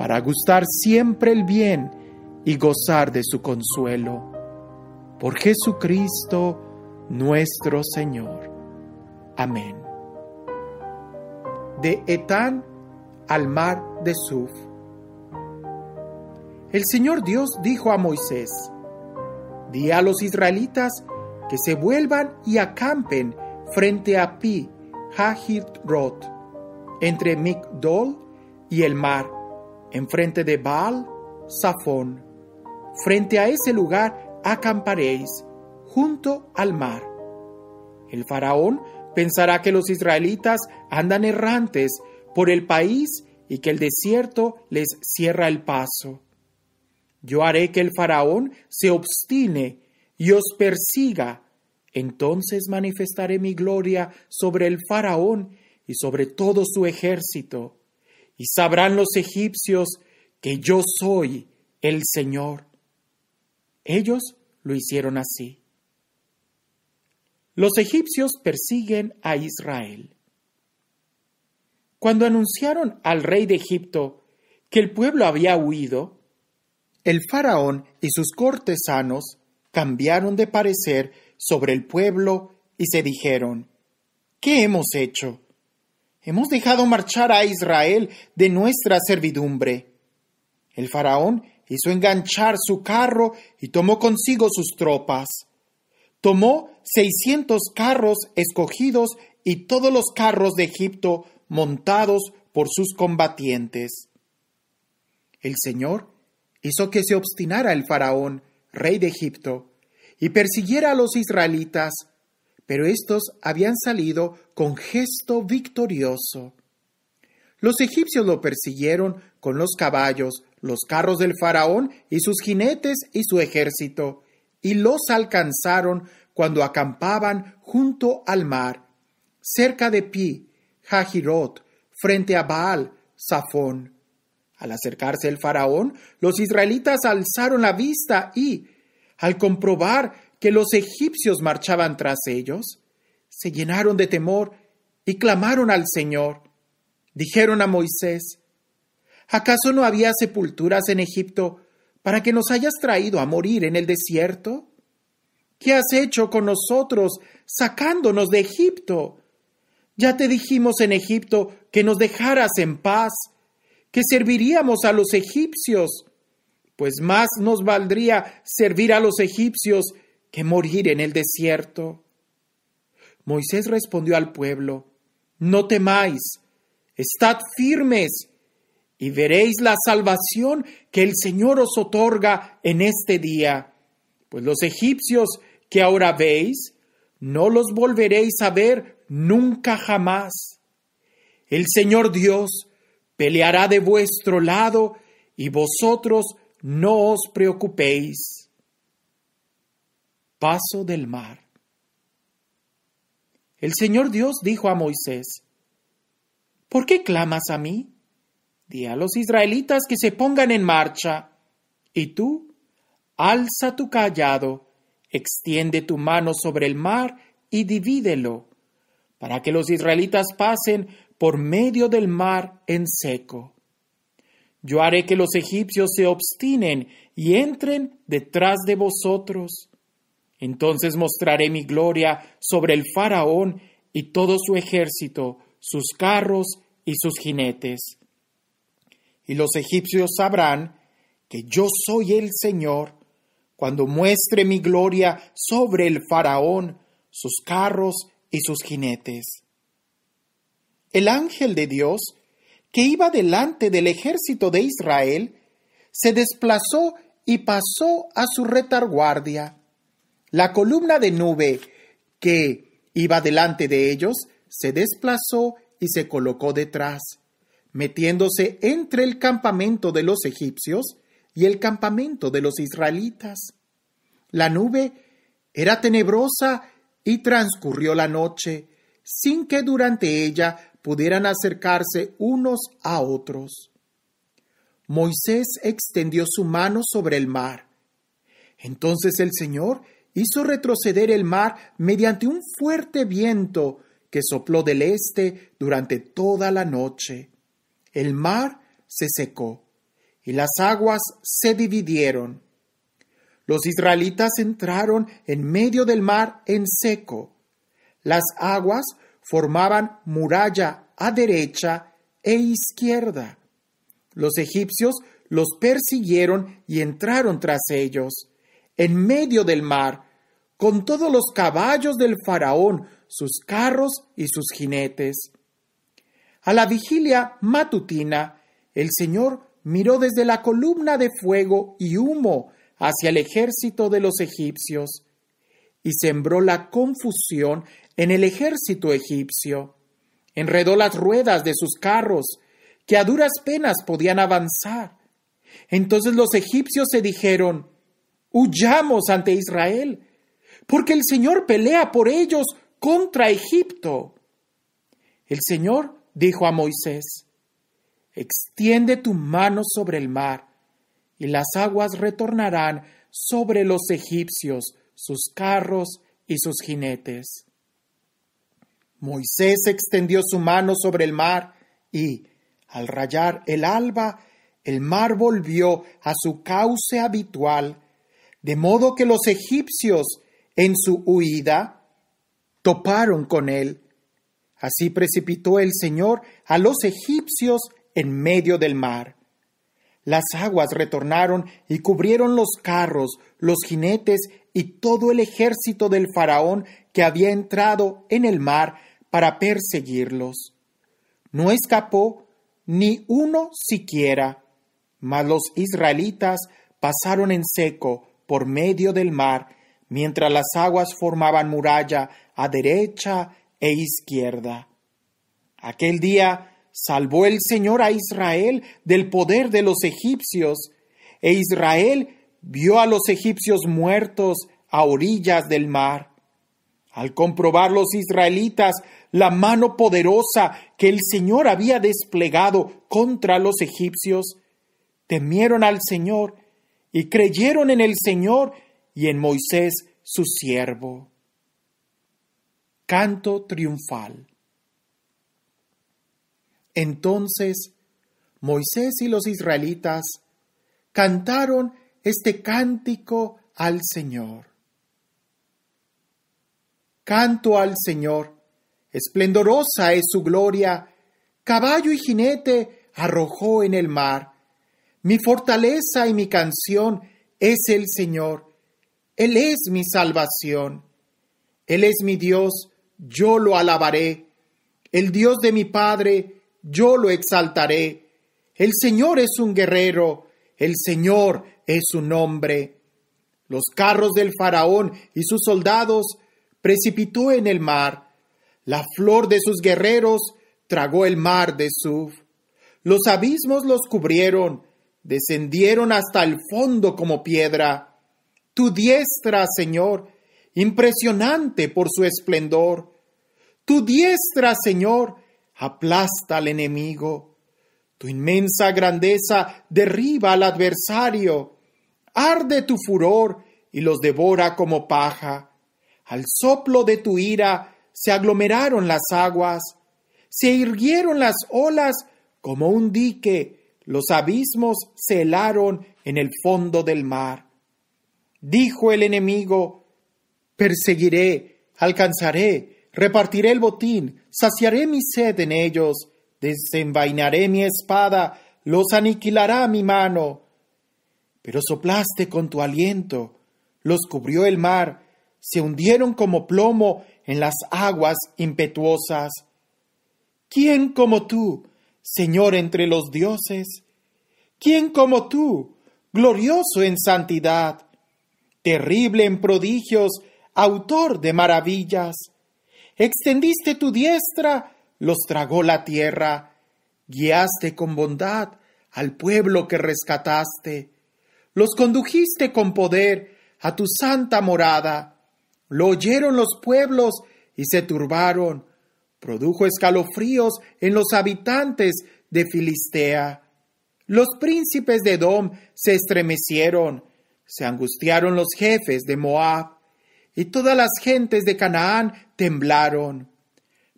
para gustar siempre el bien y gozar de su consuelo. Por Jesucristo nuestro Señor. Amén. De Etán al mar de Suf. El Señor Dios dijo a Moisés, Di a los israelitas que se vuelvan y acampen frente a Pi, Roth, entre Mikdol y el mar enfrente de Baal, Safón. Frente a ese lugar acamparéis, junto al mar. El faraón pensará que los israelitas andan errantes por el país y que el desierto les cierra el paso. Yo haré que el faraón se obstine y os persiga. Entonces manifestaré mi gloria sobre el faraón y sobre todo su ejército y sabrán los egipcios que yo soy el Señor. Ellos lo hicieron así. Los egipcios persiguen a Israel. Cuando anunciaron al rey de Egipto que el pueblo había huido, el faraón y sus cortesanos cambiaron de parecer sobre el pueblo y se dijeron, ¿qué hemos hecho? hemos dejado marchar a Israel de nuestra servidumbre. El faraón hizo enganchar su carro y tomó consigo sus tropas. Tomó seiscientos carros escogidos y todos los carros de Egipto montados por sus combatientes. El Señor hizo que se obstinara el faraón, rey de Egipto, y persiguiera a los israelitas pero estos habían salido con gesto victorioso. Los egipcios lo persiguieron con los caballos, los carros del faraón y sus jinetes y su ejército, y los alcanzaron cuando acampaban junto al mar, cerca de Pi, Jajirot, frente a Baal, Safón. Al acercarse el faraón, los israelitas alzaron la vista y, al comprobar que los egipcios marchaban tras ellos, se llenaron de temor y clamaron al Señor. Dijeron a Moisés, ¿acaso no había sepulturas en Egipto para que nos hayas traído a morir en el desierto? ¿Qué has hecho con nosotros sacándonos de Egipto? Ya te dijimos en Egipto que nos dejaras en paz, que serviríamos a los egipcios, pues más nos valdría servir a los egipcios que morir en el desierto. Moisés respondió al pueblo, No temáis, estad firmes, y veréis la salvación que el Señor os otorga en este día, pues los egipcios que ahora veis, no los volveréis a ver nunca jamás. El Señor Dios peleará de vuestro lado, y vosotros no os preocupéis paso del mar. El Señor Dios dijo a Moisés, ¿Por qué clamas a mí? Di a los israelitas que se pongan en marcha. Y tú, alza tu callado, extiende tu mano sobre el mar y divídelo, para que los israelitas pasen por medio del mar en seco. Yo haré que los egipcios se obstinen y entren detrás de vosotros entonces mostraré mi gloria sobre el faraón y todo su ejército, sus carros y sus jinetes. Y los egipcios sabrán que yo soy el Señor, cuando muestre mi gloria sobre el faraón, sus carros y sus jinetes. El ángel de Dios, que iba delante del ejército de Israel, se desplazó y pasó a su retaguardia la columna de nube que iba delante de ellos se desplazó y se colocó detrás, metiéndose entre el campamento de los egipcios y el campamento de los israelitas. La nube era tenebrosa y transcurrió la noche, sin que durante ella pudieran acercarse unos a otros. Moisés extendió su mano sobre el mar. Entonces el Señor hizo retroceder el mar mediante un fuerte viento que sopló del este durante toda la noche. El mar se secó y las aguas se dividieron. Los israelitas entraron en medio del mar en seco. Las aguas formaban muralla a derecha e izquierda. Los egipcios los persiguieron y entraron tras ellos en medio del mar, con todos los caballos del faraón, sus carros y sus jinetes. A la vigilia matutina, el Señor miró desde la columna de fuego y humo hacia el ejército de los egipcios, y sembró la confusión en el ejército egipcio. Enredó las ruedas de sus carros, que a duras penas podían avanzar. Entonces los egipcios se dijeron, huyamos ante Israel, porque el Señor pelea por ellos contra Egipto. El Señor dijo a Moisés, Extiende tu mano sobre el mar, y las aguas retornarán sobre los egipcios, sus carros y sus jinetes. Moisés extendió su mano sobre el mar y, al rayar el alba, el mar volvió a su cauce habitual de modo que los egipcios en su huida toparon con él. Así precipitó el Señor a los egipcios en medio del mar. Las aguas retornaron y cubrieron los carros, los jinetes y todo el ejército del faraón que había entrado en el mar para perseguirlos. No escapó ni uno siquiera, mas los israelitas pasaron en seco por medio del mar, mientras las aguas formaban muralla a derecha e izquierda. Aquel día salvó el Señor a Israel del poder de los egipcios, e Israel vio a los egipcios muertos a orillas del mar. Al comprobar los israelitas la mano poderosa que el Señor había desplegado contra los egipcios, temieron al Señor y creyeron en el Señor y en Moisés su siervo. Canto triunfal. Entonces Moisés y los israelitas cantaron este cántico al Señor. Canto al Señor, esplendorosa es su gloria, caballo y jinete arrojó en el mar mi fortaleza y mi canción es el Señor. Él es mi salvación. Él es mi Dios, yo lo alabaré. El Dios de mi Padre, yo lo exaltaré. El Señor es un guerrero, el Señor es su nombre. Los carros del faraón y sus soldados precipitó en el mar. La flor de sus guerreros tragó el mar de Suf. Los abismos los cubrieron, descendieron hasta el fondo como piedra. Tu diestra, Señor, impresionante por su esplendor. Tu diestra, Señor, aplasta al enemigo. Tu inmensa grandeza derriba al adversario. Arde tu furor y los devora como paja. Al soplo de tu ira se aglomeraron las aguas, se irguieron las olas como un dique los abismos se helaron en el fondo del mar. Dijo el enemigo, perseguiré, alcanzaré, repartiré el botín, saciaré mi sed en ellos, desenvainaré mi espada, los aniquilará mi mano. Pero soplaste con tu aliento, los cubrió el mar, se hundieron como plomo en las aguas impetuosas. ¿Quién como tú, Señor entre los dioses, ¿quién como tú, glorioso en santidad, terrible en prodigios, autor de maravillas? Extendiste tu diestra, los tragó la tierra, guiaste con bondad al pueblo que rescataste, los condujiste con poder a tu santa morada. Lo oyeron los pueblos y se turbaron, produjo escalofríos en los habitantes de Filistea. Los príncipes de Edom se estremecieron, se angustiaron los jefes de Moab, y todas las gentes de Canaán temblaron.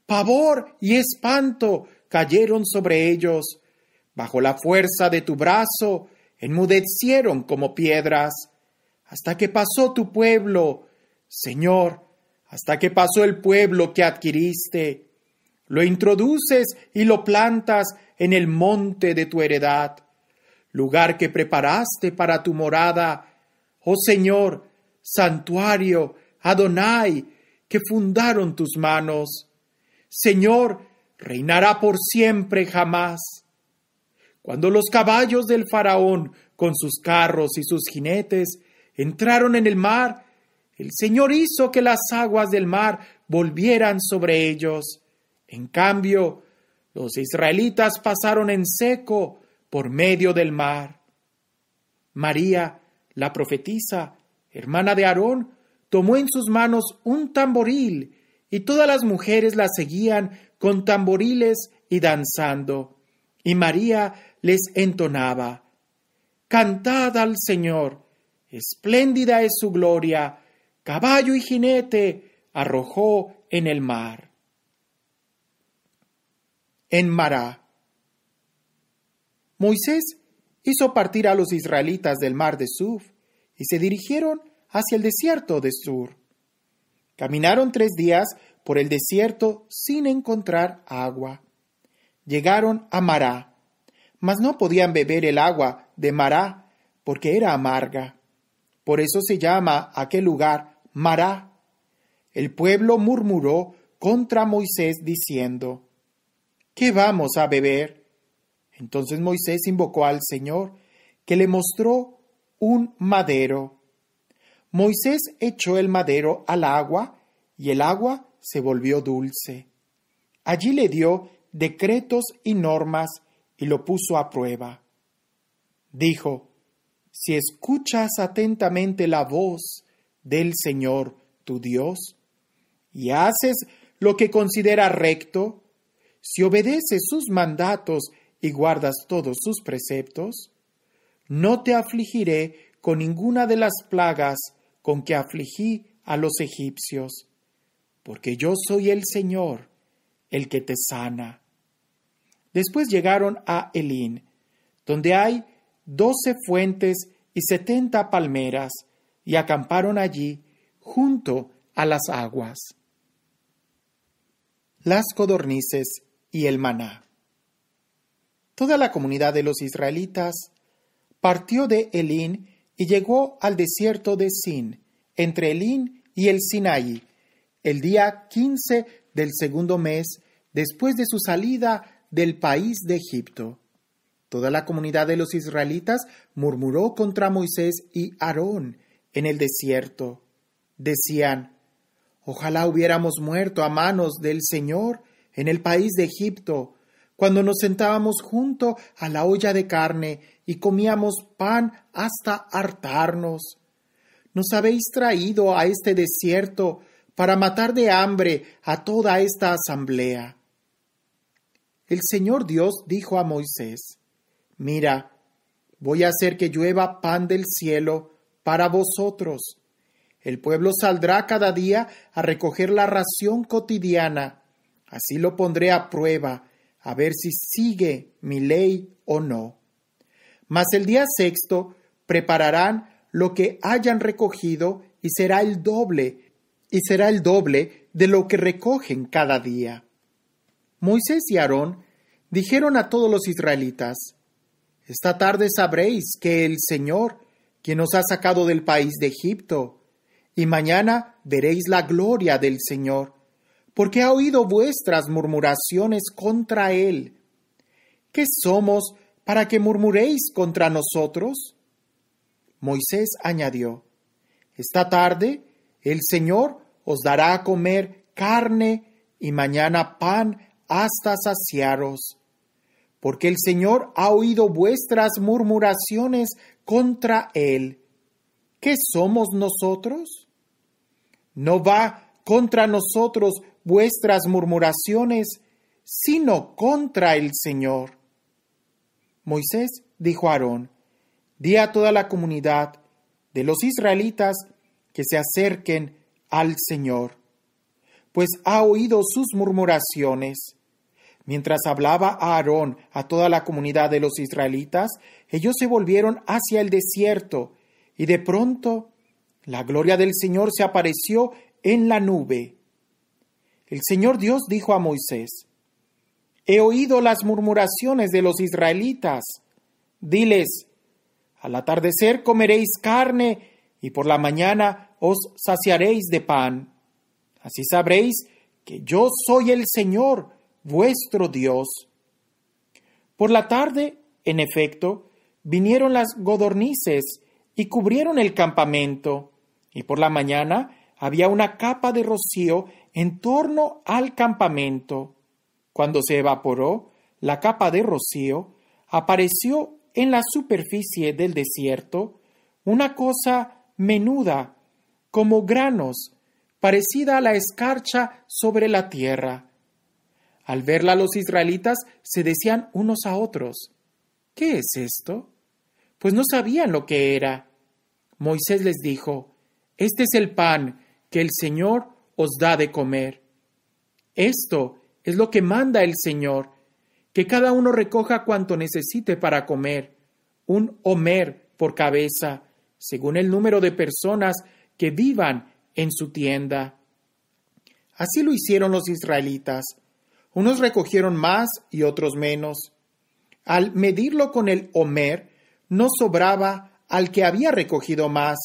Pavor y espanto cayeron sobre ellos. Bajo la fuerza de tu brazo, enmudecieron como piedras, hasta que pasó tu pueblo, Señor, hasta que pasó el pueblo que adquiriste. Lo introduces y lo plantas en el monte de tu heredad, lugar que preparaste para tu morada. Oh Señor, santuario, Adonai, que fundaron tus manos. Señor, reinará por siempre jamás. Cuando los caballos del faraón, con sus carros y sus jinetes, entraron en el mar, el Señor hizo que las aguas del mar volvieran sobre ellos. En cambio, los israelitas pasaron en seco por medio del mar. María, la profetisa, hermana de Aarón, tomó en sus manos un tamboril, y todas las mujeres la seguían con tamboriles y danzando. Y María les entonaba, Cantad al Señor, espléndida es su gloria, caballo y jinete arrojó en el mar en Mará. Moisés hizo partir a los israelitas del mar de Suf y se dirigieron hacia el desierto de Sur. Caminaron tres días por el desierto sin encontrar agua. Llegaron a Mará, mas no podían beber el agua de Mará porque era amarga. Por eso se llama aquel lugar Mará. El pueblo murmuró contra Moisés diciendo, ¿qué vamos a beber? Entonces Moisés invocó al Señor, que le mostró un madero. Moisés echó el madero al agua, y el agua se volvió dulce. Allí le dio decretos y normas, y lo puso a prueba. Dijo, Si escuchas atentamente la voz del Señor, tu Dios, y haces lo que considera recto, si obedeces sus mandatos y guardas todos sus preceptos, no te afligiré con ninguna de las plagas con que afligí a los egipcios, porque yo soy el Señor, el que te sana. Después llegaron a Elín, donde hay doce fuentes y setenta palmeras, y acamparon allí junto a las aguas. Las codornices y el maná. Toda la comunidad de los israelitas partió de Elín y llegó al desierto de Sin, entre Elín y el Sinaí, el día quince del segundo mes después de su salida del país de Egipto. Toda la comunidad de los israelitas murmuró contra Moisés y Aarón en el desierto. Decían, Ojalá hubiéramos muerto a manos del Señor en el país de Egipto, cuando nos sentábamos junto a la olla de carne y comíamos pan hasta hartarnos. Nos habéis traído a este desierto para matar de hambre a toda esta asamblea. El Señor Dios dijo a Moisés, Mira, voy a hacer que llueva pan del cielo para vosotros. El pueblo saldrá cada día a recoger la ración cotidiana Así lo pondré a prueba, a ver si sigue mi ley o no. Mas el día sexto prepararán lo que hayan recogido y será el doble, y será el doble de lo que recogen cada día. Moisés y Aarón dijeron a todos los israelitas, Esta tarde sabréis que el Señor, quien os ha sacado del país de Egipto, y mañana veréis la gloria del Señor, porque ha oído vuestras murmuraciones contra él. ¿Qué somos para que murmuréis contra nosotros? Moisés añadió, Esta tarde el Señor os dará a comer carne y mañana pan hasta saciaros, porque el Señor ha oído vuestras murmuraciones contra él. ¿Qué somos nosotros? No va contra nosotros vuestras murmuraciones, sino contra el Señor. Moisés dijo a Aarón, di a toda la comunidad de los israelitas que se acerquen al Señor, pues ha oído sus murmuraciones. Mientras hablaba a Aarón a toda la comunidad de los israelitas, ellos se volvieron hacia el desierto, y de pronto la gloria del Señor se apareció en la nube. El Señor Dios dijo a Moisés, He oído las murmuraciones de los israelitas. Diles, al atardecer comeréis carne y por la mañana os saciaréis de pan. Así sabréis que yo soy el Señor, vuestro Dios. Por la tarde, en efecto, vinieron las godornices y cubrieron el campamento, y por la mañana había una capa de rocío en torno al campamento. Cuando se evaporó la capa de rocío, apareció en la superficie del desierto una cosa menuda, como granos, parecida a la escarcha sobre la tierra. Al verla los israelitas se decían unos a otros, ¿qué es esto? Pues no sabían lo que era. Moisés les dijo, Este es el pan que el Señor os da de comer. Esto es lo que manda el Señor, que cada uno recoja cuanto necesite para comer, un homer por cabeza, según el número de personas que vivan en su tienda. Así lo hicieron los israelitas. Unos recogieron más y otros menos. Al medirlo con el homer, no sobraba al que había recogido más,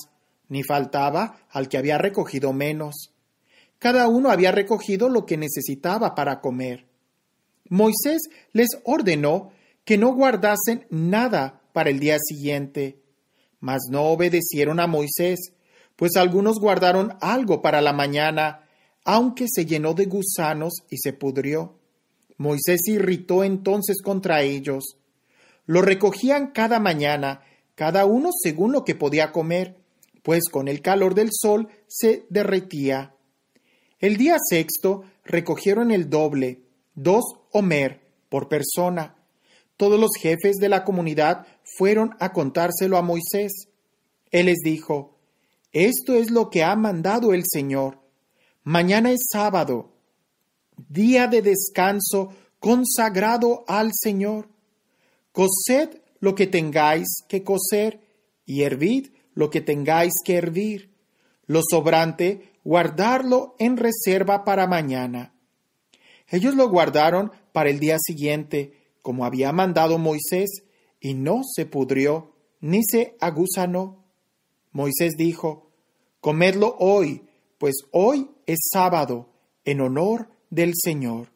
ni faltaba al que había recogido menos. Cada uno había recogido lo que necesitaba para comer. Moisés les ordenó que no guardasen nada para el día siguiente. Mas no obedecieron a Moisés, pues algunos guardaron algo para la mañana, aunque se llenó de gusanos y se pudrió. Moisés se irritó entonces contra ellos. Lo recogían cada mañana, cada uno según lo que podía comer, pues con el calor del sol se derretía. El día sexto recogieron el doble, dos homer por persona. Todos los jefes de la comunidad fueron a contárselo a Moisés. Él les dijo, Esto es lo que ha mandado el Señor. Mañana es sábado, día de descanso consagrado al Señor. Cosed lo que tengáis que coser y hervid lo que tengáis que hervir. Lo sobrante guardarlo en reserva para mañana. Ellos lo guardaron para el día siguiente, como había mandado Moisés, y no se pudrió ni se agusanó. Moisés dijo, Comedlo hoy, pues hoy es sábado, en honor del Señor.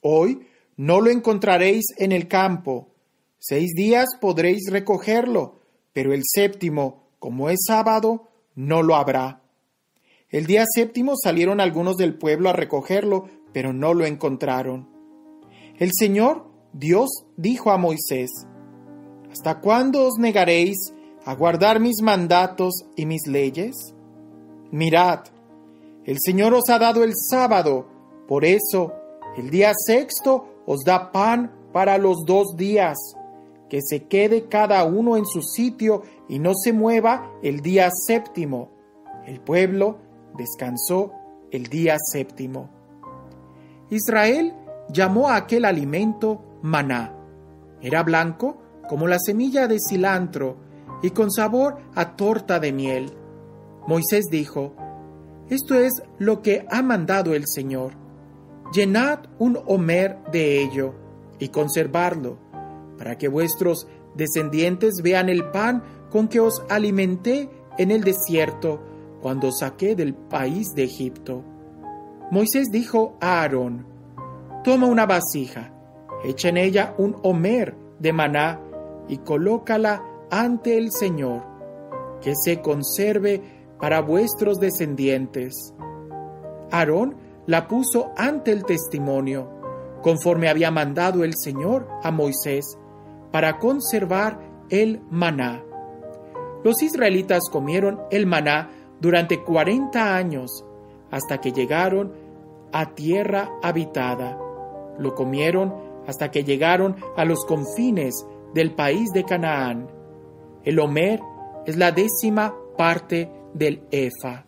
Hoy no lo encontraréis en el campo. Seis días podréis recogerlo, pero el séptimo, como es sábado, no lo habrá. El día séptimo salieron algunos del pueblo a recogerlo, pero no lo encontraron. El Señor, Dios, dijo a Moisés, ¿Hasta cuándo os negaréis a guardar mis mandatos y mis leyes? Mirad, el Señor os ha dado el sábado, por eso el día sexto os da pan para los dos días, que se quede cada uno en su sitio y no se mueva el día séptimo. El pueblo descansó el día séptimo. Israel llamó a aquel alimento maná. Era blanco como la semilla de cilantro y con sabor a torta de miel. Moisés dijo, Esto es lo que ha mandado el Señor. Llenad un homer de ello y conservarlo, para que vuestros descendientes vean el pan con que os alimenté en el desierto cuando saqué del país de Egipto. Moisés dijo a Aarón, Toma una vasija, echa en ella un homer de maná y colócala ante el Señor, que se conserve para vuestros descendientes. Aarón la puso ante el testimonio, conforme había mandado el Señor a Moisés, para conservar el maná. Los israelitas comieron el maná durante 40 años hasta que llegaron a tierra habitada. Lo comieron hasta que llegaron a los confines del país de Canaán. El Omer es la décima parte del Efa.